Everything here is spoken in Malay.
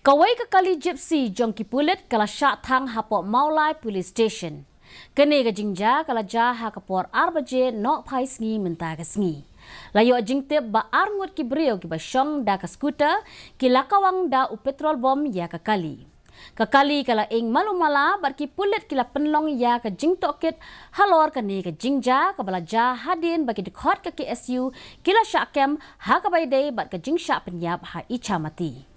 Kawai ke kali gypsy jongki pulit kala syak tang hapok maulai police station. Kene ke jingja kala jah ha ke arbaje no pai sngi menta ke sngi. Layo ajing tip ba arngut ki brio ki ba syong da ke skuter ki lakawang da u petrol bom ya ke kali. Ke kali kala ing malu mala bar ki pulit kila penlong ya ke jing tokit halor kene ke jingja ke bala ja hadin bagi dekhot ke KSU kila syak kem ha ke bai day bar ke jing syak penyap ha icha mati.